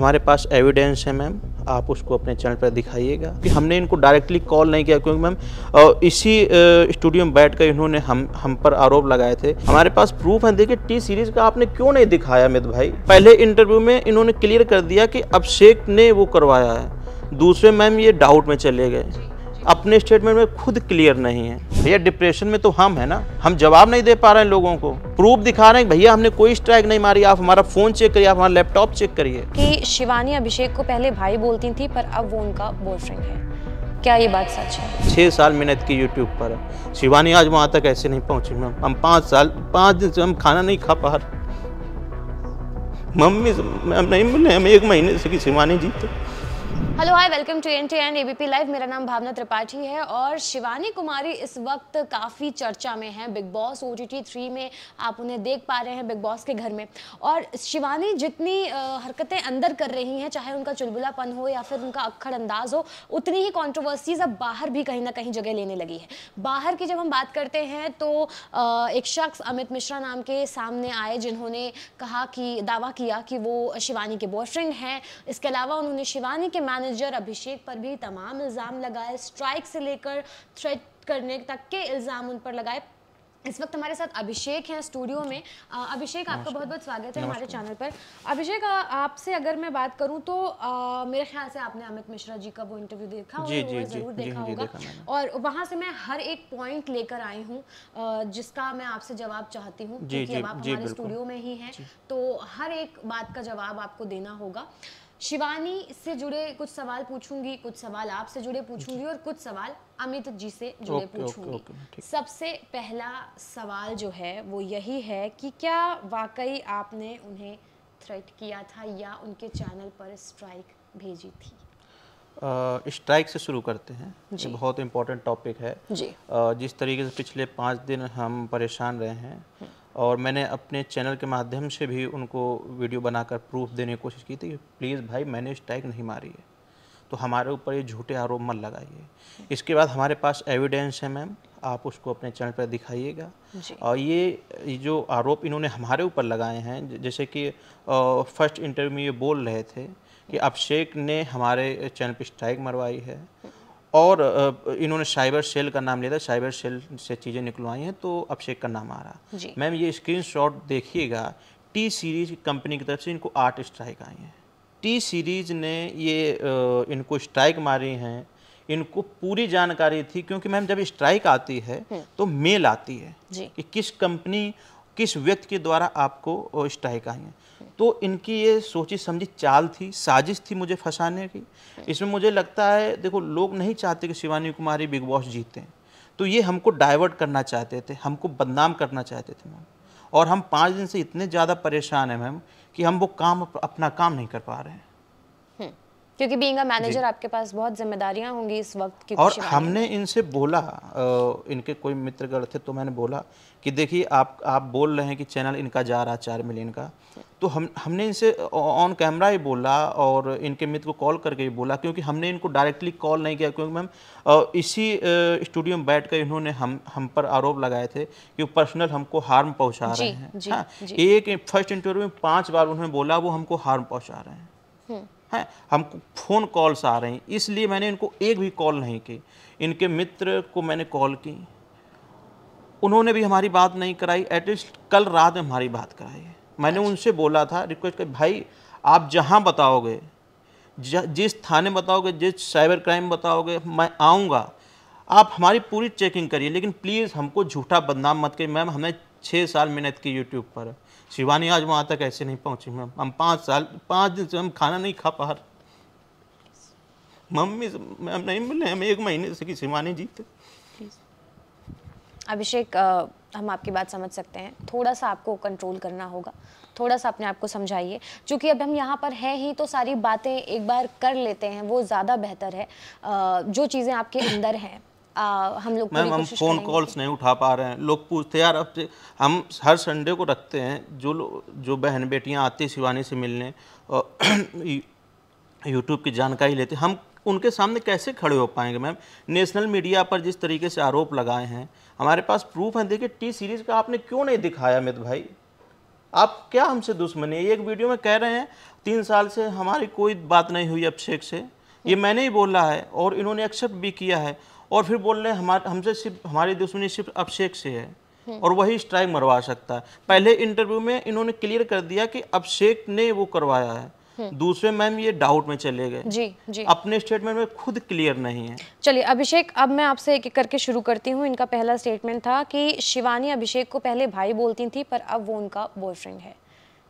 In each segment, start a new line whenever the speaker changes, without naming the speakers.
हमारे पास एविडेंस है मैम आप उसको अपने चैनल पर दिखाइएगा कि हमने इनको डायरेक्टली कॉल नहीं किया क्योंकि मैम इसी स्टूडियो में बैठ कर इन्होंने हम हम पर आरोप लगाए थे हमारे पास प्रूफ है देखिए टी सीरीज का आपने क्यों नहीं दिखाया अमित भाई पहले इंटरव्यू में इन्होंने क्लियर कर दिया कि अभिषेक ने वो करवाया है दूसरे मैम ये डाउट में चले गए अपने स्टेटमेंट में खुद क्लियर नहीं है भैया डिप्रेशन में तो हम है ना हम जवाब नहीं दे पा रहे हैं लोगों को प्रूफ दिखा रहे हैं भैया हमने कोई स्ट्राइक नहीं मारी आप हमारा फोन चेक करिए आप हमारा लैपटॉप चेक करिए कि
शिवानी अभिषेक को पहले भाई बोलती थी पर अब वो उनका बॉयफ्रेंड है क्या ये बात सच है
छह साल मेहनत की यूट्यूब पर शिवानी आज वहाँ तक ऐसे नहीं पहुँची मैम हम पाँच साल पाँच दिन से हम खाना नहीं खा पा रहे मम्मी मैम नहीं मिले हम एक महीने से कि शिवानी जी तो
hello hi welcome to N T N ABP live मेरा नाम भावना त्रिपाठी है और शिवानी कुमारी इस वक्त काफ़ी चर्चा में हैं Big Boss O T three में आप उन्हें देख पा रहे हैं बिग बॉस के घर में और शिवानी जितनी हरकतें अंदर कर रही हैं चाहे उनका चुलबुलापन हो या फिर उनका अक्खड़ अंदाज हो उतनी ही कॉन्ट्रोवर्सीज अब बाहर भी कहीं ना कहीं जगह लेने लगी है बाहर की जब हम बात करते हैं तो एक शख्स अमित मिश्रा नाम के सामने आए जिन्होंने कहा कि दावा किया कि वो शिवानी के बॉयफ्रेंड हैं इसके अलावा उन्होंने शिवानी के मैनेजर अभिषेक पर भी तमाम इल्ज़ाम लगाए स्ट्राइक से लेकर थ्रेट करने तक के इल्ज़ाम उन पर लगाए इस वक्त हमारे साथ अभिषेक हैं स्टूडियो में अभिषेक आपका बहुत बहुत स्वागत है हमारे चैनल पर अभिषेक आपसे अगर मैं बात करूं तो आ, मेरे ख्याल से आपने अमित मिश्रा जी का वो इंटरव्यू देखा जी, जी, जरूर जी, देखा जी, होगा देखा और वहां से मैं हर एक पॉइंट लेकर आई हूं जिसका मैं आपसे जवाब चाहती हूँ क्योंकि आप हमारे स्टूडियो में ही है तो हर एक बात का जवाब आपको देना होगा शिवानी से जुड़े कुछ सवाल पूछूंगी कुछ सवाल आपसे जुड़े पूछूंगी और कुछ सवाल अमित जी से जुड़े पूछूंगी सबसे पहला सवाल जो है वो यही है कि क्या वाकई आपने उन्हें थ्रेट किया था या उनके चैनल पर स्ट्राइक भेजी थी
स्ट्राइक से शुरू करते हैं ये बहुत इम्पोर्टेंट टॉपिक है जी। आ, जिस तरीके से पिछले पाँच दिन हम परेशान रहे हैं हम्म। और मैंने अपने चैनल के माध्यम से भी उनको वीडियो बनाकर प्रूफ देने की कोशिश की थी कि प्लीज़ भाई मैंने स्ट्राइक नहीं मारी है तो हमारे ऊपर ये झूठे आरोप मत लगाइए इसके बाद हमारे पास एविडेंस है मैम आप उसको अपने चैनल पर दिखाइएगा और ये जो आरोप इन्होंने हमारे ऊपर लगाए हैं जैसे कि फर्स्ट इंटरव्यू में ये बोल रहे थे कि अभिषेक ने हमारे चैनल पर स्ट्राइक मरवाई है और इन्होंने साइबर सेल का नाम लिया था साइबर सेल से चीज़ें निकलवाई हैं तो अभिषेक का नाम आ रहा मैम ये स्क्रीनशॉट देखिएगा टी सीरीज कंपनी की तरफ से इनको आठ स्ट्राइक आई हैं टी सीरीज ने ये इनको स्ट्राइक मारी हैं इनको पूरी जानकारी थी क्योंकि मैम जब स्ट्राइक आती है हम्म। तो मेल आती है कि किस कंपनी किस व्यक्ति के द्वारा आपको स्ट्राइक आई है तो इनकी ये सोची समझी चाल थी साजिश थी मुझे फंसाने की इसमें मुझे लगता है देखो लोग नहीं चाहते कि शिवानी कुमारी बिग बॉस जीतें तो ये हमको डाइवर्ट करना चाहते थे हमको बदनाम करना चाहते थे मैम और हम पाँच दिन से इतने ज़्यादा परेशान हैं मैम कि हम वो काम अपना काम नहीं कर पा रहे हैं
हम्म, क्योंकि बीइंग अ मैनेजर आपके पास बहुत जिम्मेदारियां होंगी इस वक्त की और हमने
इनसे बोला आ, इनके कोई मित्रगण थे तो मैंने बोला कि देखिए आप आप बोल रहे हैं कि चैनल इनका जा रहा चार मिलियन का तो हम हमने इनसे ऑन कैमरा ही बोला और इनके मित्र को कॉल करके ही बोला क्योंकि हमने इनको डायरेक्टली कॉल नहीं किया क्योंकि मैम इसी स्टूडियो में बैठ कर इन्होंने हम हम पर आरोप लगाए थे कि वो पर्सनल हमको हार्म पहुंचा रहे हैं जी, हाँ, जी। एक फर्स्ट इंटरव्यू में पांच बार उन्होंने बोला वो हमको हार्म पहुँचा रहे हैं हैं हम्म। हाँ, हमको फ़ोन कॉल्स आ रहे हैं इसलिए मैंने इनको एक भी कॉल नहीं की इनके मित्र को मैंने कॉल की उन्होंने भी हमारी बात नहीं कराई एटलीस्ट कल रात में हमारी बात कराई मैंने अच्छा। उनसे बोला था रिक्वेस्ट कर भाई आप जहाँ बताओगे जिस थाने बताओगे जिस साइबर क्राइम बताओगे मैं आऊँगा आप हमारी पूरी चेकिंग करिए लेकिन प्लीज़ हमको झूठा बदनाम मत करिए मैम हमने छः साल मेहनत की यूट्यूब पर शिवानी आज वहाँ तक ऐसे नहीं पहुँची मैम हम पाँच साल पाँच दिन से हम खाना नहीं खा पा रहे मम्मी मैम नहीं मिले हम एक महीने से कि शिवानी जीते
अभिषेक हम आपकी बात समझ सकते हैं थोड़ा सा आपको कंट्रोल करना होगा थोड़ा सा अपने आप को समझाइए क्योंकि अब हम यहाँ पर हैं ही तो सारी बातें एक बार कर लेते हैं वो ज़्यादा बेहतर है जो चीज़ें आपके अंदर हैं हम लोग मैम हम फ़ोन कॉल्स
नहीं उठा पा रहे हैं लोग पूछते यार अब हम हर संडे को रखते हैं जो जो बहन बेटियाँ आती शिवानी से मिलने और यूट्यूब की जानकारी लेते हम उनके सामने कैसे खड़े हो पाएंगे मैम नेशनल मीडिया पर जिस तरीके से आरोप लगाए हैं हमारे पास प्रूफ है देखिए टी सीरीज़ का आपने क्यों नहीं दिखाया अमित भाई आप क्या हमसे दुश्मनी है एक वीडियो में कह रहे हैं तीन साल से हमारी कोई बात नहीं हुई अभिषेक से ये मैंने ही बोला है और इन्होंने एक्सेप्ट भी किया है और फिर बोल रहे हैं हमारे हमसे सिर्फ हमारी दुश्मनी सिर्फ अभिषेक से है हम्म। और वही स्ट्राइक मरवा सकता है पहले इंटरव्यू में इन्होंने क्लियर कर दिया कि अभिषेक ने वो करवाया है हम्म। दूसरे मैम ये डाउट में चले गए जी जी अपने स्टेटमेंट में खुद क्लियर नहीं है
चलिए अभिषेक अब मैं आपसे एक एक करके शुरू करती हूँ इनका पहला स्टेटमेंट था कि शिवानी अभिषेक को पहले भाई बोलती थी पर अब वो उनका बॉयफ्रेंड है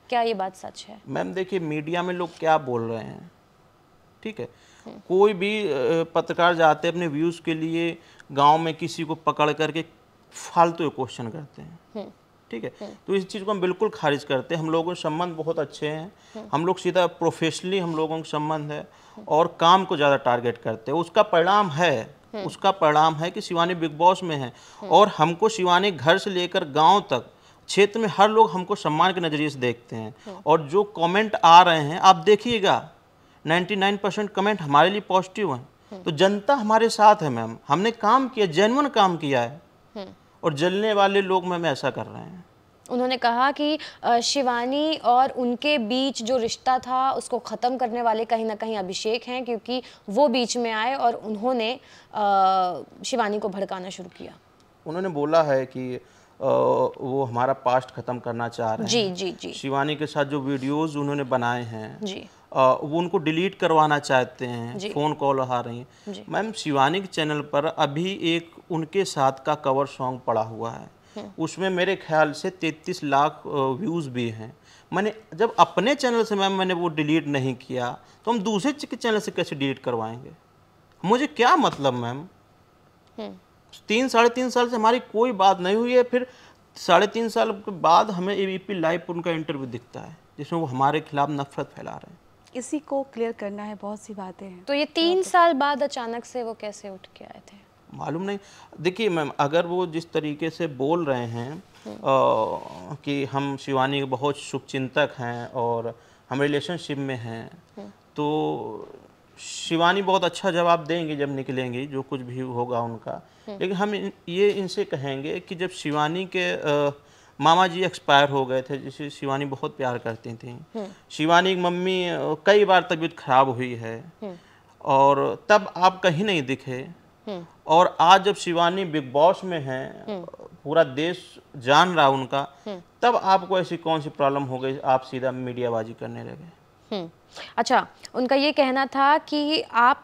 क्या ये बात सच है मैम
देखिए मीडिया में लोग क्या बोल रहे हैं ठीक है हम्म। कोई भी पत्रकार जाते अपने व्यूज़ के लिए गाँव में किसी को पकड़ करके फालतू क्वेश्चन करते हैं हम्म। ठीक है हम्म। तो इस चीज़ को हम बिल्कुल खारिज करते हैं हम लोगों के संबंध बहुत अच्छे हैं हम्म। हम लोग सीधा प्रोफेशनली हम लोगों का संबंध है हम्म। और काम को ज़्यादा टारगेट करते हैं उसका परिणाम है उसका परिणाम है कि शिवानी बिग बॉस में है और हमको शिवानी घर से लेकर गाँव तक क्षेत्र में हर लोग हमको सम्मान के नज़रिए से देखते हैं और जो कमेंट आ रहे हैं आप देखिएगा 99 परसेंट कमेंट हमारे लिए पॉजिटिव हैं तो जनता हमारे साथ है मैम हमने काम किया जेनवन काम किया है और जलने वाले लोग में हम ऐसा कर रहे हैं
उन्होंने कहा कि शिवानी और उनके बीच जो रिश्ता था उसको ख़त्म करने वाले कहीं ना कहीं अभिषेक हैं क्योंकि वो बीच में आए और उन्होंने शिवानी को भड़काना शुरू
किया उन्होंने बोला है कि वो हमारा पास्ट ख़त्म करना चाह रहे हैं जी जी जी शिवानी के साथ जो वीडियोस उन्होंने बनाए हैं जी वो उनको डिलीट करवाना चाहते हैं फ़ोन कॉल आ रही हैं मैम शिवानी के चैनल पर अभी एक उनके साथ का कवर सॉन्ग पड़ा हुआ है हम्म। उसमें मेरे ख्याल से 33 लाख व्यूज़ भी हैं मैंने जब अपने चैनल से मैम मैंने वो डिलीट नहीं किया तो हम दूसरे के चैनल से कैसे डिलीट करवाएंगे मुझे क्या मतलब मैम हम्म। तीन साढ़े तीन साल से हमारी कोई बात नहीं हुई है फिर साढ़े तीन साल के बाद हमें ए बी पी लाइव पर उनका इंटरव्यू दिखता है जिसमें वो हमारे खिलाफ नफरत फैला रहे हैं
इसी को क्लियर करना है बहुत सी बातें हैं तो ये तीन साल बाद अचानक से वो कैसे उठ के आए थे
मालूम नहीं देखिए मैम अगर वो जिस तरीके से बोल रहे हैं आ, हम्म। कि हम शिवानी के बहुत शुभचिंतक हैं और हम रिलेशनशिप में हैं हम्म। तो शिवानी बहुत अच्छा जवाब देंगे जब निकलेंगी जो कुछ भी होगा उनका हम्म। लेकिन हम ये इनसे कहेंगे कि जब शिवानी के आ, मामा जी एक्सपायर हो गए थे जिसे शिवानी बहुत प्यार करती थी हम्म। शिवानी की मम्मी कई बार तबीयत खराब हुई है हम्म। और तब आप कहीं नहीं दिखे हम्म। और आज जब शिवानी बिग बॉस में है
पूरा
देश जान रहा उनका तब आपको ऐसी कौन सी प्रॉब्लम हो गई आप सीधा मीडियाबाजी करने लगे
हम्म। अच्छा उनका ये कहना था कि आप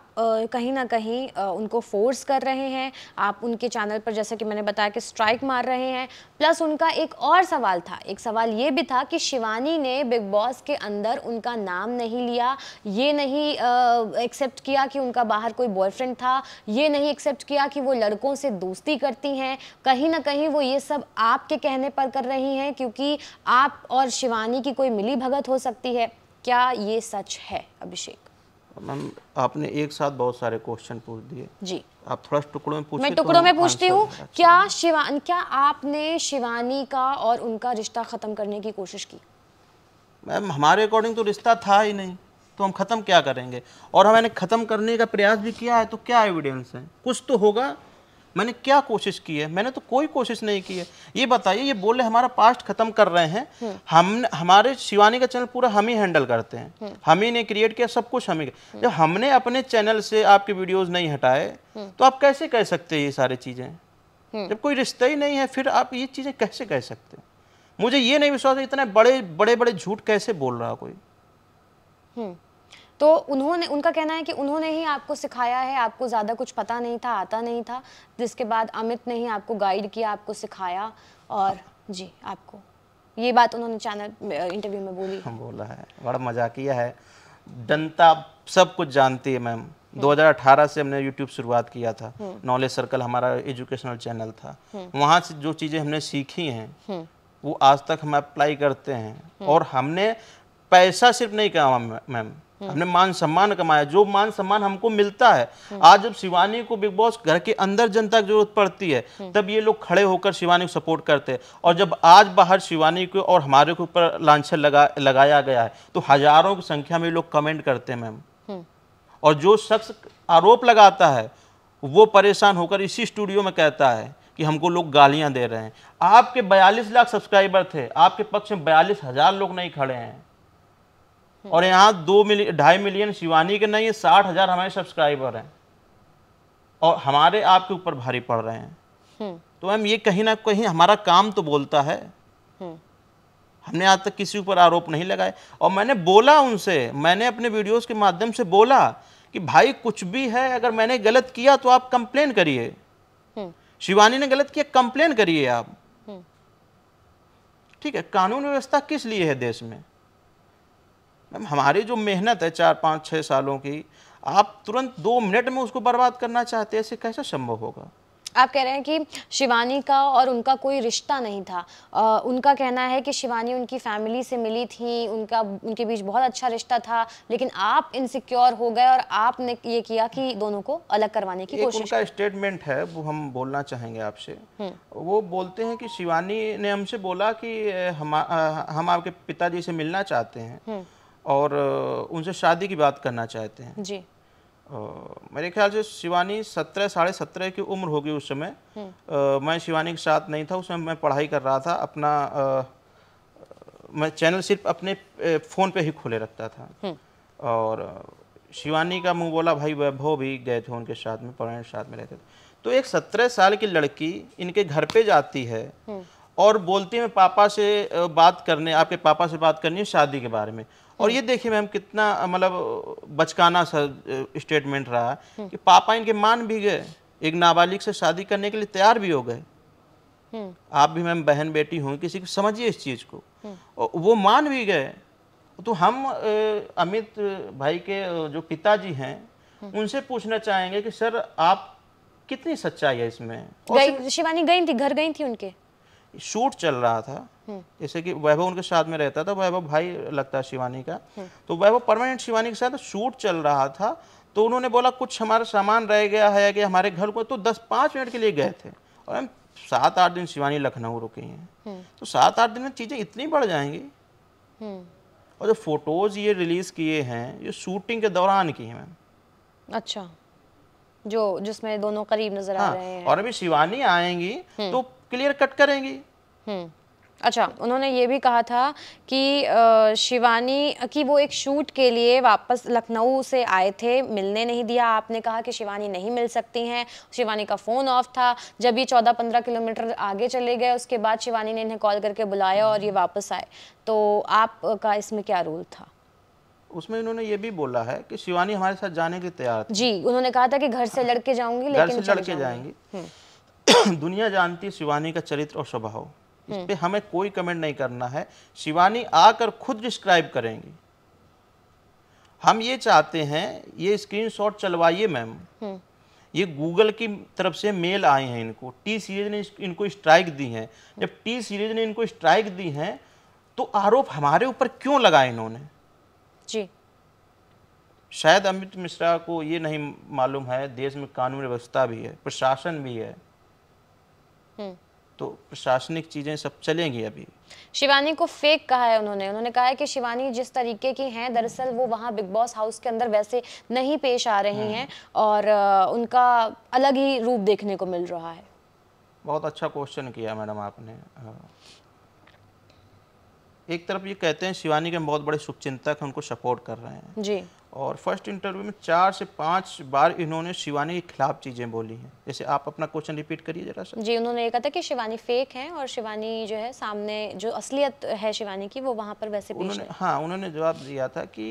कहीं ना कहीं उनको फोर्स कर रहे हैं आप उनके चैनल पर जैसे कि मैंने बताया कि स्ट्राइक मार रहे हैं प्लस उनका एक और सवाल था एक सवाल ये भी था कि शिवानी ने बिग बॉस के अंदर उनका नाम नहीं लिया ये नहीं एक्सेप्ट किया कि उनका बाहर कोई बॉयफ्रेंड था ये नहीं एक्सेप्ट किया कि वो लड़कों से दोस्ती करती हैं कहीं ना कहीं वो ये सब आपके कहने पर कर रही हैं क्योंकि आप और शिवानी की कोई मिली भगत हो सकती है क्या ये सच है अभिषेक
मैम आपने एक साथ बहुत सारे क्वेश्चन पूछ दिए जी आप थोड़ा टुकड़ों में पूछ मैं तो टुकड़ों तो में पूछती हूँ अच्छा
क्या शिवान क्या आपने शिवानी का और उनका रिश्ता ख़त्म करने की कोशिश की
मैम हमारे अकॉर्डिंग तो रिश्ता था ही नहीं तो हम ख़त्म क्या करेंगे और हमने ख़त्म करने का प्रयास भी किया है तो क्या एविडेंस है कुछ तो होगा मैंने क्या कोशिश की है मैंने तो कोई कोशिश नहीं की है ये बताइए ये बोले हमारा पास्ट खत्म कर रहे हैं हम हम्म। हमारे शिवानी का चैनल पूरा हम ही हैंडल करते हैं हम्म। हम ही ने क्रिएट किया सब कुछ हम ही हम्म। जब हमने अपने चैनल से आपके वीडियोस नहीं हटाए तो आप कैसे कह सकते हैं ये सारी चीज़ें जब कोई रिश्ता ही नहीं है फिर आप ये चीज़ें कैसे कह सकते हैं मुझे ये नहीं विश्वास इतने बड़े बड़े बड़े झूठ कैसे बोल रहा कोई
तो उन्होंने उनका कहना है कि उन्होंने ही आपको सिखाया है आपको ज़्यादा कुछ पता नहीं था आता नहीं था जिसके बाद अमित ने ही आपको गाइड किया आपको सिखाया और जी आपको ये बात उन्होंने चैनल इंटरव्यू में बोली
बोला है बड़ा मजा किया है जनता सब कुछ जानती है मैम 2018 हम्म। से हमने YouTube शुरुआत किया था हम्म। नॉलेज सर्कल हमारा एजुकेशनल चैनल था हम्म। वहाँ से जो चीज़ें हमने सीखी हैं वो आज तक हम अप्लाई करते हैं और हमने पैसा सिर्फ नहीं कमा मैम हमने मान सम्मान कमाया जो मान सम्मान हमको मिलता है आज जब शिवानी को बिग बॉस घर के अंदर जनता की जरूरत पड़ती है तब ये लोग खड़े होकर शिवानी को सपोर्ट करते हैं और जब आज बाहर शिवानी को और हमारे के ऊपर लाछन लगा लगाया गया है तो हजारों की संख्या में लोग कमेंट करते हैं मैम हम्म। और जो शख्स आरोप लगाता है वो परेशान होकर इसी स्टूडियो में कहता है कि हमको लोग गालियां दे रहे हैं आपके 42 लाख सब्सक्राइबर थे आपके पक्ष में बयालीस हजार लोग नहीं खड़े हैं हम्म। और यहाँ दो मिलियन ढाई मिलियन शिवानी के नहीं साठ हज़ार हमारे सब्सक्राइबर हैं और हमारे आपके ऊपर भारी पड़ रहे हैं हम्म। तो मैम ये कहीं ना कहीं हमारा काम तो बोलता है हम्म। हमने आज तक किसी ऊपर आरोप नहीं लगाए और मैंने बोला उनसे मैंने अपने वीडियोस के माध्यम से बोला कि भाई कुछ भी है अगर मैंने गलत किया तो आप कंप्लेन करिए शिवानी ने गलत किया कंप्लेन करिए आप ठीक है कानून व्यवस्था किस लिए है देश में मैम हमारी जो मेहनत है चार पाँच छः सालों की आप तुरंत दो मिनट में उसको बर्बाद करना चाहते हैं ऐसे कैसा संभव होगा
आप कह रहे हैं कि शिवानी का और उनका कोई रिश्ता नहीं था आ, उनका कहना है कि शिवानी उनकी फैमिली से मिली थी उनका उनके बीच बहुत अच्छा रिश्ता था लेकिन आप इनसिक्योर हो गए और आपने ये किया कि दोनों को अलग करवाने की कोशिश उनका
स्टेटमेंट है वो हम बोलना चाहेंगे आपसे हम्म। वो बोलते हैं कि शिवानी ने हमसे बोला कि हम हम आपके पिताजी से मिलना चाहते हैं हम्म। और उनसे शादी की बात करना चाहते हैं जी मेरे ख्याल से शिवानी सत्रह साढ़े सत्रह की उम्र होगी उस समय हम्म। मैं शिवानी के साथ नहीं था उस समय मैं पढ़ाई कर रहा था अपना आ, मैं चैनल सिर्फ अपने फ़ोन पे ही खोले रखता था हम्म। और शिवानी का मुँह बोला भाई वैभव भी गए थे उनके साथ में पढ़ाई साथ में रहते थे तो एक सत्रह साल की लड़की इनके घर पे जाती है हम्म। और बोलती है पापा से बात करने आपके पापा से बात करनी है शादी के बारे में और ये देखिए मैम कितना मतलब बचकाना सा स्टेटमेंट रहा कि पापा इनके मान भी गए एक नाबालिग से शादी करने के लिए तैयार भी हो गए हम्म। आप भी मैम बहन बेटी हों किसी को समझिए इस चीज़ को हम्म। और वो मान भी गए तो हम अमित भाई के जो पिताजी हैं हम्म। उनसे पूछना चाहेंगे कि सर आप कितनी सच्चाई है इसमें
शिवानी गई थी घर गई थी उनके
शूट चल रहा था जैसे कि वैभव उनके साथ में रहता था वैभव भाई लगता है शिवानी का हम्म। तो वैभव परमानेंट शिवानी के साथ शूट चल रहा था तो उन्होंने बोला कुछ हमारा सामान रह गया है कि हमारे घर को तो दस पाँच मिनट के लिए गए थे और हम सात आठ दिन शिवानी लखनऊ रुके हैं हम्म। तो सात आठ दिन में चीज़ें इतनी बढ़ जाएंगी हम्म। और जो फोटोज़ ये रिलीज़ किए हैं ये शूटिंग के दौरान की हैं मैम
अच्छा जो जिसमें दोनों करीब नजर हाँ, आ रहे हैं और
अभी शिवानी आएंगी तो क्लियर कट करेंगी
अच्छा उन्होंने ये भी कहा था कि शिवानी की वो एक शूट के लिए वापस लखनऊ से आए थे मिलने नहीं दिया आपने कहा कि शिवानी नहीं मिल सकती हैं शिवानी का फ़ोन ऑफ था जब ये चौदह पंद्रह किलोमीटर आगे चले गए उसके बाद शिवानी ने इन्हें कॉल करके बुलाया और ये वापस आए तो आपका इसमें क्या रोल था
उसमें इन्होंने ये भी बोला है कि शिवानी हमारे साथ जाने की तैयार
जी उन्होंने कहा था कि घर से लड़के जाऊंगी लेकिन लड़के जाएंगी
हम्म। दुनिया जानती है शिवानी का चरित्र और स्वभाव इस हम्म। पर हमें कोई कमेंट नहीं करना है शिवानी आकर खुद डिस्क्राइब करेंगी हम ये चाहते हैं ये स्क्रीनशॉट चलवाइए मैम हम्म। ये गूगल की तरफ से मेल आए हैं इनको टी सीरीज ने इनको स्ट्राइक दी है जब टी सीरीज ने इनको स्ट्राइक दी है तो आरोप हमारे ऊपर क्यों लगाए इन्होंने जी शायद अमित मिश्रा को ये नहीं मालूम है देश में कानून व्यवस्था भी है प्रशासन भी है हम्म। तो प्रशासनिक चीज़ें सब चलेंगी अभी
शिवानी को फेक कहा है उन्होंने उन्होंने कहा है कि शिवानी जिस तरीके की हैं दरअसल वो वहाँ बिग बॉस हाउस के अंदर वैसे नहीं पेश आ रही हैं हम्म। और उनका अलग ही रूप देखने को मिल रहा है
बहुत अच्छा क्वेश्चन किया मैडम आपने एक तरफ ये कहते हैं शिवानी के हम बहुत बड़े शुभ हैं उनको सपोर्ट कर रहे हैं जी और फर्स्ट इंटरव्यू में चार से पांच बार इन्होंने शिवानी के खिलाफ चीज़ें बोली हैं जैसे आप अपना क्वेश्चन रिपीट करिए जरा सा जी
उन्होंने ये कहा था कि शिवानी फेक हैं और शिवानी जो है सामने जो असलियत है शिवानी की वो वहाँ पर वैसे उन्होंने
हाँ उन्होंने जवाब दिया था कि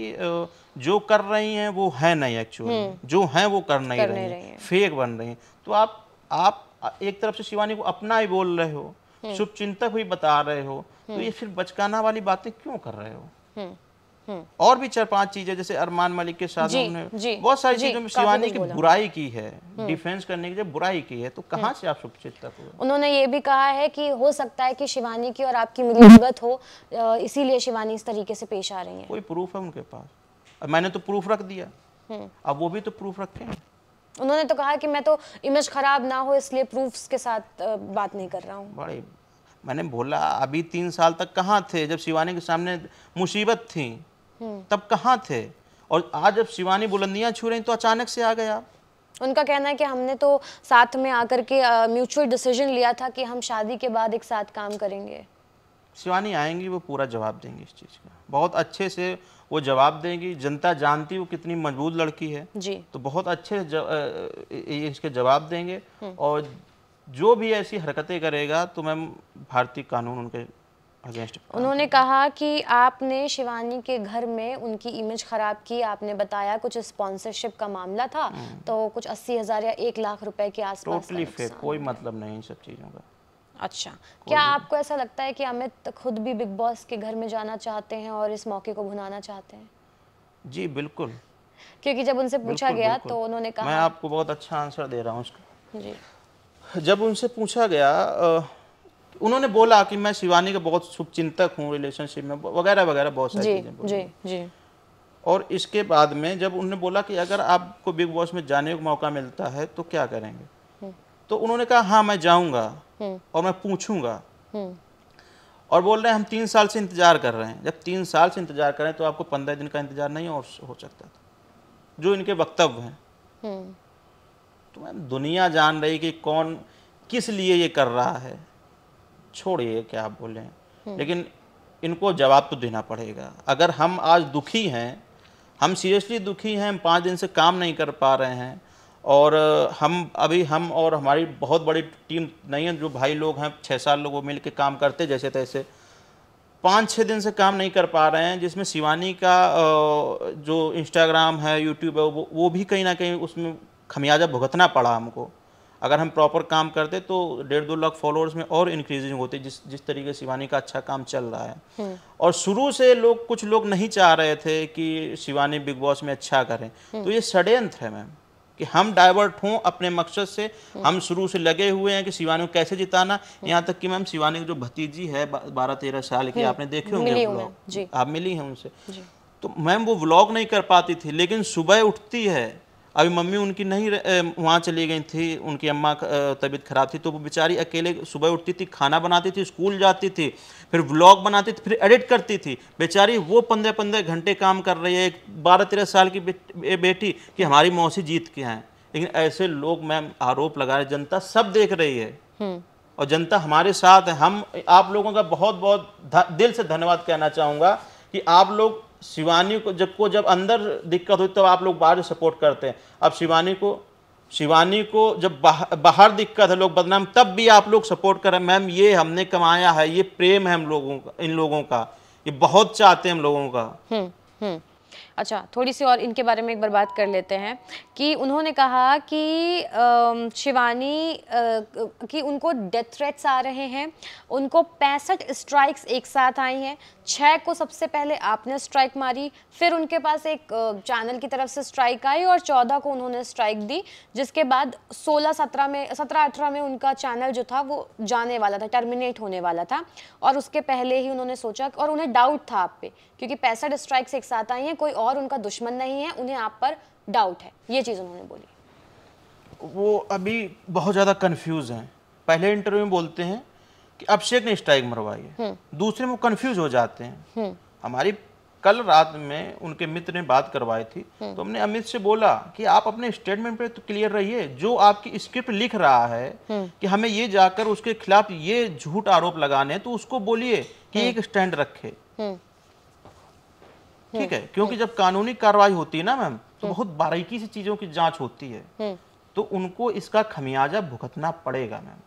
जो कर रही हैं वो है नहीं एक्चुअली हम्म। जो है वो कर नहीं रही है फेक बन रही है तो आप आप एक तरफ से शिवानी को अपना ही बोल रहे हो हम्म। शुभ चिंतक भी बता रहे हो तो हम्म। ये फिर बचकाना वाली बातें क्यों कर रहे हो हम्म। और भी चार पांच चीजें जैसे अरमान मलिक के साथ उन्होंने बहुत सारी चीजों में शिवानी की बुराई की है हम्म। डिफेंस करने की जब बुराई की है तो कहाँ हम्म। से आप सुचिंतक हुए
उन्होंने ये भी कहा है कि हो सकता है कि शिवानी की और आपकी मिलीभगत हो इसीलिए शिवानी इस तरीके से पेश आ रही
है कोई प्रूफ है उनके पास मैंने तो प्रूफ रख दिया अब वो भी तो प्रूफ रखे हैं
उन्होंने तो कहा कि मैं तो इमेज खराब ना हो इसलिए प्रूफ्स के साथ बात नहीं कर रहा हूँ
बड़ी मैंने बोला अभी तीन साल तक कहाँ थे जब शिवानी के सामने मुसीबत थी हम्म। तब कहाँ थे और आज जब शिवानी बुलंदियां छू रही तो अचानक से आ गया
उनका कहना है कि हमने तो साथ में आकर के म्यूचुअल डिसीजन लिया था कि हम शादी के बाद एक साथ काम करेंगे
शिवानी आएंगी वो पूरा जवाब देंगी इस चीज़ का बहुत अच्छे से वो जवाब देंगी जनता जानती वो कितनी मजबूत लड़की है जी तो बहुत अच्छे जव, इसके जवाब देंगे हम्म। और जो भी ऐसी हरकतें करेगा तो मैम भारतीय कानून उनके उन्होंने
कहा कि आपने शिवानी के घर में उनकी इमेज खराब की आपने बताया कुछ स्पॉन्सरशिप का मामला था हम्म। तो कुछ अस्सी हजार या एक लाख रुपए के आसपास टोटली फेक कोई
मतलब नहीं इन सब चीजों का अच्छा
क्या आपको ऐसा लगता है कि अमित खुद भी बिग बॉस के घर में जाना चाहते हैं और इस मौके को भुनाना चाहते हैं जी बिल्कुल क्योंकि जब उनसे पूछा गया तो उन्होंने कहा मैं
आपको बहुत अच्छा आंसर दे रहा हूँ उसका जी जब उनसे पूछा गया उन्होंने बोला कि मैं शिवानी का बहुत शुभचिंतक हूँ रिलेशनशिप में वगैरह वगैरह बहुत सारी चीज़ें जी जी और इसके बाद में जब उन्होंने बोला कि अगर आपको बिग बॉस में जाने का मौका मिलता है तो क्या करेंगे हम्म। तो उन्होंने कहा हाँ मैं जाऊंगा हम्म। और मैं पूछूंगा हम्म। और बोल रहे हैं हम तीन साल से इंतजार कर रहे हैं जब तीन साल से इंतजार कर रहे हैं तो आपको पंद्रह दिन का इंतजार नहीं और हो सकता था जो इनके वक्तव्य
हैं
तो मैम दुनिया जान रही कि कौन किस लिए ये कर रहा है छोड़िए क्या आप बोलें हम्म। लेकिन इनको जवाब तो देना पड़ेगा अगर हम आज दुखी हैं हम सीरियसली दुखी हैं हम पाँच दिन से काम नहीं कर पा रहे हैं और हम अभी हम और हमारी बहुत बड़ी टीम नहीं है जो भाई लोग हैं छः साल लोग मिल के काम करते जैसे तैसे पाँच छः दिन से काम नहीं कर पा रहे हैं जिसमें शिवानी का जो इंस्टाग्राम है यूट्यूब है वो वो भी कहीं ना कहीं उसमें खमियाजा भुगतना पड़ा हमको अगर हम प्रॉपर काम करते तो डेढ़ दो लाख फॉलोअर्स में और इंक्रीजिंग होती जिस जिस तरीके शिवानी का अच्छा काम चल रहा है हम्म। और शुरू से लोग कुछ लोग नहीं चाह रहे थे कि शिवानी बिग बॉस में अच्छा करें हम्म। तो ये षडयंत्र है मैम कि हम डाइवर्ट हों अपने मकसद से हम्म। हम शुरू से लगे हुए हैं कि शिवानी को कैसे जिताना यहाँ तक कि मैम शिवानी की जो भतीजी है बारह तेरह साल की आपने देखे होंगे आप मिली हैं उनसे तो मैम वो व्लॉग नहीं कर पाती थी लेकिन सुबह उठती है अभी मम्मी उनकी नहीं वहाँ चली गई थी उनकी अम्मा तबीयत ख़राब थी तो वो बेचारी अकेले सुबह उठती थी खाना बनाती थी स्कूल जाती थी फिर व्लॉग बनाती थी फिर एडिट करती थी बेचारी वो पंद्रह पंद्रह घंटे काम कर रही है एक बारह तेरह साल की बेटी कि हमारी मौसी जीत के हैं लेकिन ऐसे लोग मैम आरोप लगा रहे जनता सब देख रही है हम्म। और जनता हमारे साथ है हम आप लोगों का बहुत बहुत दिल से धन्यवाद कहना चाहूँगा कि आप लोग शिवानी को जब को जब अंदर दिक्कत हुई तब तो आप लोग बाहर सपोर्ट करते हैं अब शिवानी को शिवानी को जब बाह, बाहर दिक्कत है लोग बदनाम तब भी आप लोग सपोर्ट करें मैम ये हमने कमाया है ये प्रेम है हम लोगों का इन लोगों का ये बहुत चाहते हैं हम लोगों का हुँ,
हम्म, हुँ. हम्म। अच्छा थोड़ी सी और इनके बारे में एक बार बात कर लेते हैं कि उन्होंने कहा कि शिवानी कि उनको डेथ थ्रेट्स आ रहे हैं उनको पैंसठ स्ट्राइक्स एक साथ आई हैं छः को सबसे पहले आपने स्ट्राइक मारी फिर उनके पास एक चैनल की तरफ से स्ट्राइक आई और चौदह को उन्होंने स्ट्राइक दी जिसके बाद सोलह सत्रह में सत्रह अठारह में उनका चैनल जो था वो जाने वाला था टर्मिनेट होने वाला था और उसके पहले ही उन्होंने सोचा और उन्हें डाउट था आप पे क्योंकि पैंसठ स्ट्राइक्स एक साथ आई हैं कोई और उनका दुश्मन नहीं है उन्हें आप पर डाउट है ये चीज़ उन्होंने बोली
वो अभी बहुत ज़्यादा कन्फ्यूज़ हैं पहले इंटरव्यू में बोलते हैं कि अभिषेक ने स्ट्राइक मरवाई है हम्म। दूसरे में वो कन्फ्यूज़ हो जाते हैं हम्म। हमारी कल रात में उनके मित्र ने बात करवाई थी हम्म। तो हमने अमित से बोला कि आप अपने स्टेटमेंट पे तो क्लियर रहिए जो आपकी स्क्रिप्ट लिख रहा है कि हमें ये जाकर उसके खिलाफ ये झूठ आरोप लगाने तो उसको बोलिए कि एक स्टैंड रखे ठीक हम्म, है क्योंकि हम्म। जब कानूनी कार्रवाई होती है ना मैम तो हम्म। बहुत बारीकी से चीजों की जांच होती है तो उनको इसका खमियाजा भुगतना पड़ेगा मैम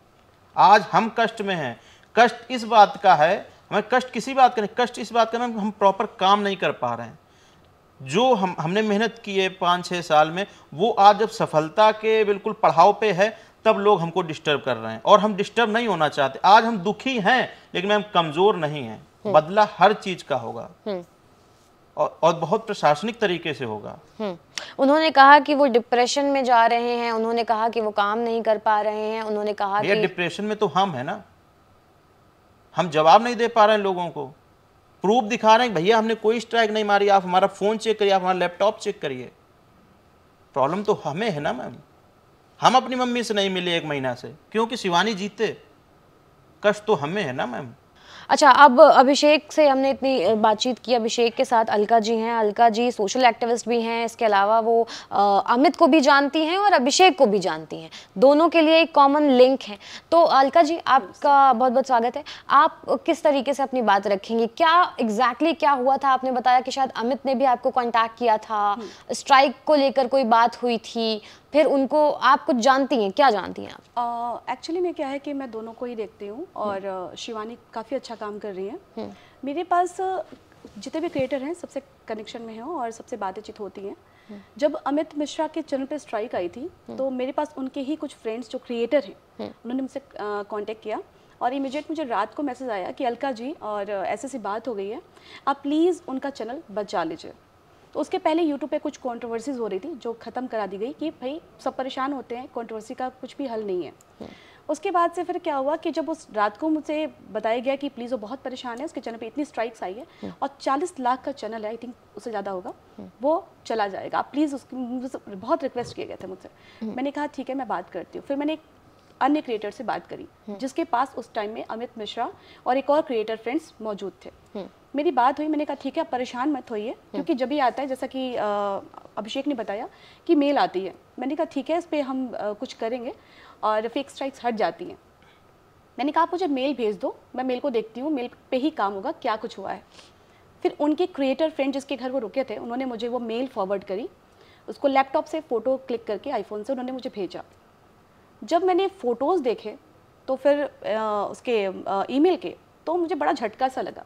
आज हम कष्ट में हैं कष्ट इस बात का है हमें कष्ट किसी बात का नहीं कष्ट इस बात का मैम हम प्रॉपर काम नहीं कर पा रहे हैं जो हम हमने मेहनत की है पाँच छः साल में वो आज जब सफलता के बिल्कुल पढ़ाव पे है तब लोग हमको डिस्टर्ब कर रहे हैं और हम डिस्टर्ब नहीं होना चाहते आज हम दुखी हैं लेकिन मैम कमज़ोर नहीं है बदला हर चीज़ का होगा और, बहुत प्रशासनिक तरीके से होगा
हम्म।
उन्होंने कहा कि वो डिप्रेशन में जा रहे हैं उन्होंने कहा कि वो काम नहीं कर पा रहे हैं उन्होंने कहा कि
डिप्रेशन में तो हम है ना हम जवाब नहीं दे पा रहे हैं लोगों को प्रूफ दिखा रहे हैं भैया हमने कोई स्ट्राइक नहीं मारी आप हमारा फ़ोन चेक करिए आप हमारा लैपटॉप चेक करिए प्रॉब्लम तो हमें है ना मैम हम अपनी मम्मी से नहीं मिले एक महीना से क्योंकि शिवानी जीते कष्ट तो हमें है ना मैम
अच्छा अब अभिषेक से हमने इतनी बातचीत की अभिषेक के साथ अलका जी हैं अलका जी सोशल एक्टिविस्ट भी हैं इसके अलावा वो अमित को भी जानती हैं और अभिषेक को भी जानती हैं दोनों के लिए एक कॉमन लिंक है तो अलका जी आपका बहुत बहुत स्वागत है आप किस तरीके से अपनी बात रखेंगी क्या एग्जैक्टली exactly क्या हुआ था आपने बताया कि शायद अमित ने भी आपको कॉन्टैक्ट किया था स्ट्राइक हम्म। को लेकर कोई बात हुई थी फिर उनको आप कुछ जानती हैं क्या जानती हैं
आप एक्चुअली मैं क्या है कि मैं दोनों को ही देखती हूँ और शिवानी काफ़ी अच्छा काम कर रही हैं हम्म। मेरे पास जितने भी क्रिएटर हैं सबसे कनेक्शन में हैं और सबसे बातचीत होती हैं हम्म। जब अमित मिश्रा के चैनल पे स्ट्राइक आई थी हम्म। तो मेरे पास उनके ही कुछ फ्रेंड्स जो क्रिएटर हैं उन्होंने मुझसे कांटेक्ट किया और इमीडिएट मुझे रात को मैसेज आया कि अलका जी और ऐसे ऐसी बात हो गई है आप प्लीज़ उनका चैनल बचा लीजिए तो उसके पहले यूट्यूब पे कुछ कॉन्ट्रोवर्सीज हो रही थी जो ख़त्म करा दी गई कि भाई सब परेशान होते हैं कॉन्ट्रोवर्सी का कुछ भी हल नहीं है हम्म। उसके बाद से फिर क्या हुआ कि जब उस रात को मुझे बताया गया कि प्लीज़ वो बहुत परेशान है उसके चैनल पे इतनी स्ट्राइक्स आई है हम्म। और 40 लाख का चैनल है आई थिंक उससे ज़्यादा होगा हम्म। वो चला जाएगा आप प्लीज़ उसकी बहुत रिक्वेस्ट किए गए थे मुझसे मैंने कहा ठीक है मैं बात करती हूँ फिर मैंने एक अन्य क्रिएटर से बात करी जिसके पास उस टाइम में अमित मिश्रा और एक और क्रिएटर फ्रेंड्स मौजूद थे मेरी बात हुई मैंने कहा ठीक है आप परेशान मत होइए हम्म। क्योंकि जब भी आता है जैसा कि अभिषेक ने बताया कि मेल आती है मैंने कहा ठीक है इस पर हम कुछ करेंगे और फेक स्ट्राइक्स हट जाती हैं मैंने कहा आप मुझे मेल भेज दो मैं मेल को देखती हूँ मेल पे ही काम होगा क्या कुछ हुआ है फिर उनके क्रिएटर फ्रेंड जिसके घर वो रुके थे उन्होंने मुझे वो मेल फॉरवर्ड करी उसको लैपटॉप से फ़ोटो क्लिक करके आईफोन से उन्होंने मुझे भेजा जब मैंने फ़ोटोज़ देखे तो फिर आ, उसके ईमेल के तो मुझे बड़ा झटका सा लगा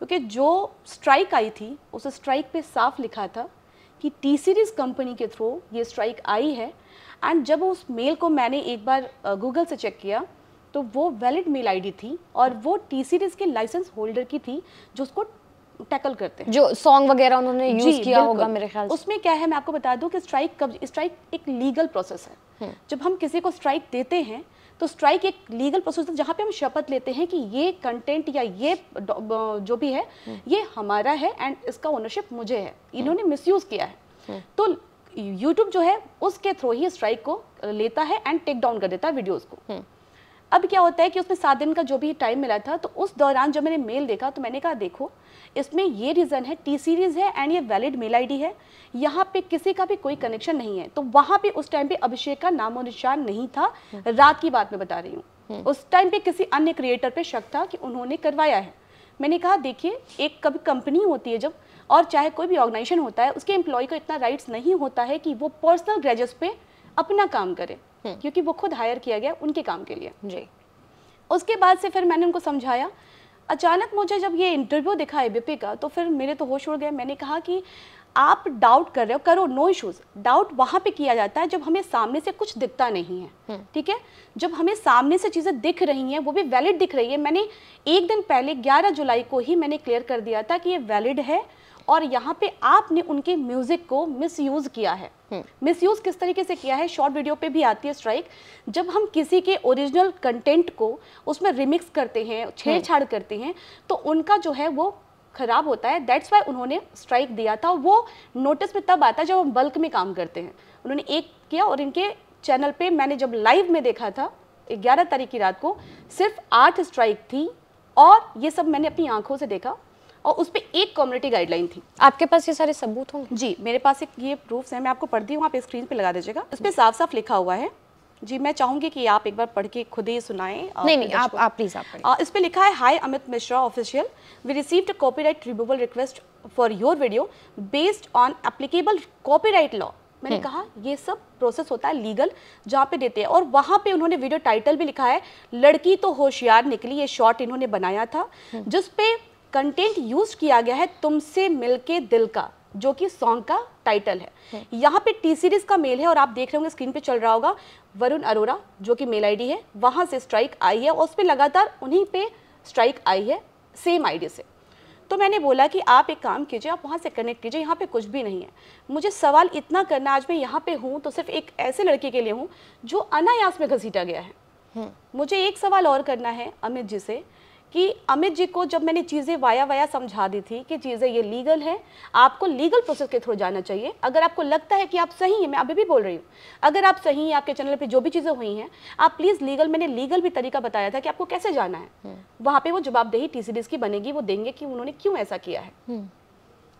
क्योंकि जो स्ट्राइक आई थी उस स्ट्राइक पे साफ लिखा था कि टी सीरीज़ कंपनी के थ्रू ये स्ट्राइक आई है एंड जब उस मेल को मैंने एक बार गूगल से चेक किया तो वो वैलिड मेल आईडी थी और वो टी सीरीज़ के लाइसेंस होल्डर की थी जो उसको टैकल करते हैं जो सॉन्ग वगैरह उन्होंने यूज किया होगा मेरे ख्याल से उसमें क्या है मैं आपको बता दूं कि स्ट्राइक कब स्ट्राइक एक लीगल प्रोसेस है हम्म। जब हम किसी को स्ट्राइक देते हैं तो स्ट्राइक एक लीगल प्रोसीजर जहां जहाँ पे हम शपथ लेते हैं कि ये कंटेंट या ये जो भी है ये हमारा है एंड इसका ओनरशिप मुझे है इन्होंने मिसयूज किया है तो यूट्यूब जो है उसके थ्रू ही स्ट्राइक को लेता है एंड टेक डाउन कर देता है वीडियोज़ को अब क्या होता है कि उसमें सात दिन का जो भी टाइम मिला था तो उस दौरान जब मैंने मेल देखा तो मैंने कहा देखो इसमें ये रीज़न है टी सीरीज़ है एंड ये वैलिड मेल आईडी है यहाँ पे किसी का भी कोई कनेक्शन नहीं है तो वहाँ पे उस टाइम पे अभिषेक का नामो निशान नहीं था रात की बात मैं बता रही हूँ हम्म। उस टाइम पे किसी अन्य क्रिएटर पर शक था कि उन्होंने करवाया है मैंने कहा देखिए एक कभी कंपनी होती है जब और चाहे कोई भी ऑर्गेनाइजेशन होता है उसके एम्प्लॉय को इतना राइट्स नहीं होता है कि वो पर्सनल ग्रेजेस पे अपना काम करे हम्म। क्योंकि वो खुद हायर किया गया उनके काम के लिए जी उसके बाद से फिर मैंने उनको समझाया अचानक मुझे जब ये इंटरव्यू दिखा एबीपी का तो फिर मेरे तो होश उड़ गए मैंने कहा कि आप डाउट कर रहे हो करो नो इश्यूज डाउट वहां पे किया जाता है जब हमें सामने से कुछ दिखता नहीं है हम्म। ठीक है जब हमें सामने से चीज़ें दिख रही हैं वो भी वैलिड दिख रही है मैंने एक दिन पहले 11 जुलाई को ही मैंने क्लियर कर दिया था कि ये वैलिड है और यहाँ पे आपने उनके म्यूजिक को मिसयूज किया है मिसयूज हम्म। किस तरीके से किया है शॉर्ट वीडियो पे भी आती है स्ट्राइक जब हम किसी के ओरिजिनल कंटेंट को उसमें रिमिक्स करते हैं हम्म। छेड़छाड़ करते हैं तो उनका जो है वो खराब होता है दैट्स वाई उन्होंने स्ट्राइक दिया था वो नोटिस में तब आता है जब हम बल्क में काम करते हैं उन्होंने एक किया और इनके चैनल पे मैंने जब लाइव में देखा था 11 तारीख की रात को सिर्फ आठ स्ट्राइक थी और ये सब मैंने अपनी आंखों से देखा और उस पर एक कम्युनिटी गाइडलाइन थी आपके पास ये सारे सबूत होंगे जी मेरे पास एक ये प्रूफ है मैं आपको पढ़ दी हूँ आप स्क्रीन पे लगा दीजिएगा उस पर साफ साफ लिखा हुआ है जी मैं चाहूंगी कि आप एक बार पढ़ के खुद ही सुनाएं नहीं नहीं आप
आप प्लीज आप
इस पे लिखा है hi Amit Mishra official we received a copyright removal request for your video based on applicable copyright law मैंने हम्म। कहा ये सब प्रोसेस होता है लीगल जहाँ पे देते हैं और वहाँ पे उन्होंने वीडियो टाइटल भी लिखा है लड़की तो होशियार निकली ये शॉर्ट इन्होंने बनाया था हम्म। जिसपे कंटेंट यूज किया गया है तुमसे मिलके दिल का जो कि सॉन्ग का टाइटल है यहाँ पे टी सीरीज का मेल है और आप देख रहे होंगे स्क्रीन पे चल रहा होगा वरुण अरोरा जो कि मेल आईडी है वहां से स्ट्राइक आई है और उस पर लगातार उन्हीं पे स्ट्राइक आई है सेम आईडी से तो मैंने बोला कि आप एक काम कीजिए आप वहाँ से कनेक्ट कीजिए यहाँ पे कुछ भी नहीं है मुझे सवाल इतना करना आज मैं यहाँ पे हूँ तो सिर्फ एक ऐसे लड़के के लिए हूँ जो अनायास में घसीटा गया है हम्म। मुझे एक सवाल और करना है अमित जी से कि अमित जी को जब मैंने चीज़ें वाया वाया समझा दी थी कि चीज़ें ये लीगल हैं आपको लीगल प्रोसेस के थ्रू जाना चाहिए अगर आपको लगता है कि आप सही हैं मैं अभी भी बोल रही हूँ अगर आप सही हैं आपके चैनल पर जो भी चीज़ें हुई हैं आप प्लीज़ लीगल मैंने लीगल भी तरीका बताया था कि आपको कैसे जाना है हम्म। वहाँ पर वो जवाबदेही टी की बनेगी वो देंगे कि उन्होंने क्यों ऐसा किया है हम्म।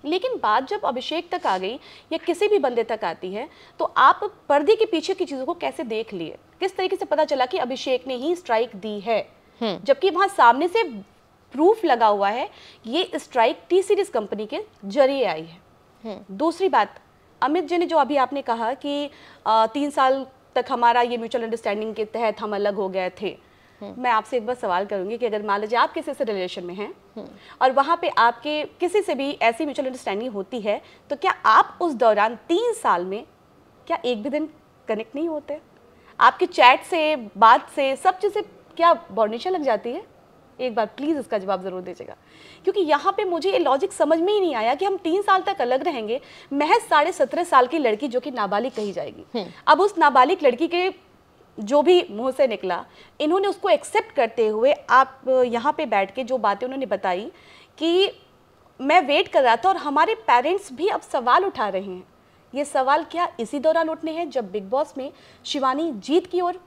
लेकिन बात जब अभिषेक तक आ गई या किसी भी बंदे तक आती है तो आप पर्दे के पीछे की चीज़ों को कैसे देख लिए किस तरीके से पता चला कि अभिषेक ने ही स्ट्राइक दी है हम्म। जबकि वहाँ सामने से प्रूफ लगा हुआ है ये स्ट्राइक टी सीरीज कंपनी के जरिए आई है हम्म। दूसरी बात अमित जी ने जो अभी आपने कहा कि आ, तीन साल तक हमारा ये म्यूचुअल अंडरस्टैंडिंग के तहत हम अलग हो गए थे हम्म। मैं आपसे एक बार सवाल करूंगी कि अगर मान लीजिए आप किसी से रिलेशन में हैं और वहाँ पे आपके किसी से भी ऐसी म्यूचुअल अंडरस्टैंडिंग होती है तो क्या आप उस दौरान तीन साल में क्या एक भी दिन कनेक्ट नहीं होते आपके चैट से बात से सब चीज़ें क्या बॉर्निशा लग जाती है एक बार प्लीज़ इसका जवाब ज़रूर दीजिएगा क्योंकि यहाँ पे मुझे ये लॉजिक समझ में ही नहीं आया कि हम तीन साल तक अलग रहेंगे महज साढ़े सत्रह साल की लड़की जो कि नाबालिग कही जाएगी हम्म। अब उस नाबालिग लड़की के जो भी मुंह से निकला इन्होंने उसको एक्सेप्ट करते हुए आप यहाँ पे बैठ के जो बातें उन्होंने बताई कि मैं वेट कर रहा था और हमारे पेरेंट्स भी अब सवाल उठा रहे हैं ये सवाल क्या इसी दौरान उठने हैं जब बिग बॉस में शिवानी जीत की ओर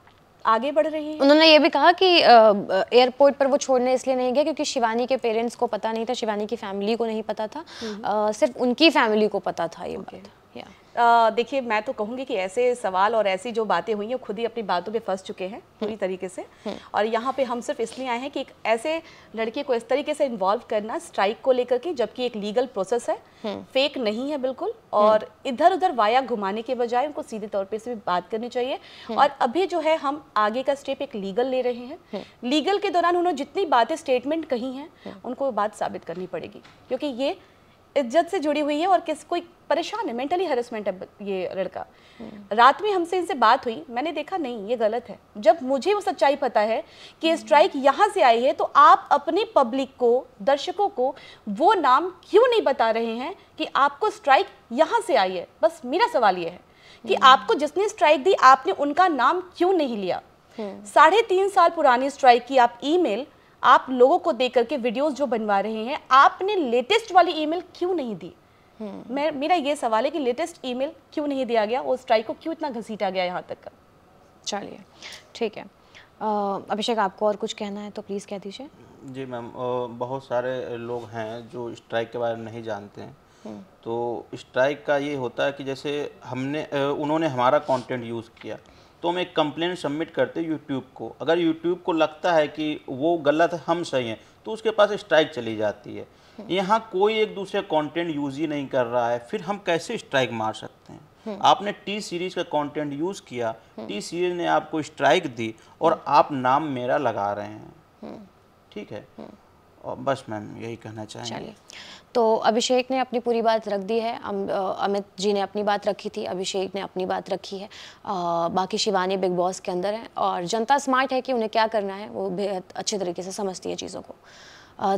आगे बढ़ रही है उन्होंने ये भी
कहा कि एयरपोर्ट पर वो छोड़ने इसलिए नहीं गया क्योंकि शिवानी के पेरेंट्स को पता नहीं था शिवानी की फैमिली को नहीं पता था आ, हम्म। सिर्फ उनकी फैमिली को पता था ये बात देखिए
मैं तो कहूँगी कि ऐसे सवाल और ऐसी जो बातें हुई हैं खुद ही अपनी बातों पे फंस चुके हैं पूरी तरीके से हम्म। और यहाँ पे हम सिर्फ इसलिए आए हैं कि एक ऐसे लड़के को इस तरीके से इन्वॉल्व करना स्ट्राइक को लेकर के जबकि एक लीगल प्रोसेस है फेक हम्म। नहीं है बिल्कुल हम्म। और इधर उधर वाया घुमाने के बजाय उनको सीधे तौर पर भी बात करनी चाहिए और अभी जो है हम आगे का स्टेप एक लीगल ले रहे हैं लीगल के दौरान उन्होंने जितनी बातें स्टेटमेंट कही हैं उनको बात साबित करनी पड़ेगी क्योंकि ये इज्जत से जुड़ी हुई है और किस कोई परेशान है मेंटली हेरसमेंट है ये लड़का रात में हमसे इनसे बात हुई मैंने देखा नहीं ये गलत है जब मुझे वो सच्चाई पता है कि स्ट्राइक यहाँ से आई है तो आप अपने पब्लिक को दर्शकों को वो नाम क्यों नहीं बता रहे हैं कि आपको स्ट्राइक यहाँ से आई है बस मेरा सवाल ये है कि हम्म। आपको जिसने स्ट्राइक दी आपने उनका नाम क्यों नहीं लिया हम्म। साढ़े तीन साल पुरानी स्ट्राइक की आप ईमेल आप लोगों को देख करके वीडियोस जो बनवा रहे हैं आपने लेटेस्ट वाली ईमेल क्यों नहीं दी हम्म। मैं मेरा ये सवाल है कि लेटेस्ट ईमेल क्यों
नहीं दिया गया और स्ट्राइक को क्यों इतना घसीटा गया यहाँ तक का चलिए ठीक है अभिषेक आपको और कुछ कहना है तो प्लीज़ कह दीजिए
जी मैम बहुत सारे लोग हैं जो स्ट्राइक के बारे में नहीं जानते हैं हम्म। तो स्ट्राइक का ये होता है कि जैसे हमने उन्होंने हमारा कंटेंट यूज़ किया तो हम एक कंप्लेंट सबमिट करते हैं यूट्यूब को अगर यूट्यूब को लगता है कि वो गलत है हम सही हैं तो उसके पास स्ट्राइक चली जाती है यहाँ कोई एक दूसरे कंटेंट यूज़ ही नहीं कर रहा है फिर हम कैसे स्ट्राइक मार सकते हैं हम्म। आपने टी सीरीज का कंटेंट यूज़ किया टी हम्म। सीरीज ने आपको स्ट्राइक दी और हम्म। आप नाम मेरा लगा रहे हैं ठीक है और बस मैम यही कहना चाहेंगे
तो अभिषेक ने अपनी पूरी बात रख दी है अम, अमित जी ने अपनी बात रखी थी अभिषेक ने अपनी बात रखी है आ, बाकी शिवानी बिग बॉस के अंदर है और जनता स्मार्ट है कि उन्हें क्या करना है वो बेहद अच्छे तरीके से समझती है चीज़ों को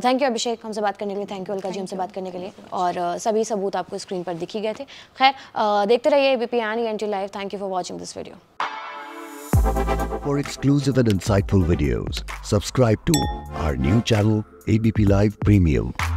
थैंक यू अभिषेक हमसे बात करने के लिए थैंक यू अलका जी हमसे बात करने के लिए और सभी सबूत आपको स्क्रीन पर दिखी गए थे खैर देखते रहिए N N T live thank you for watching this video
For exclusive and insightful videos, subscribe to our new channel ABP Live Premium.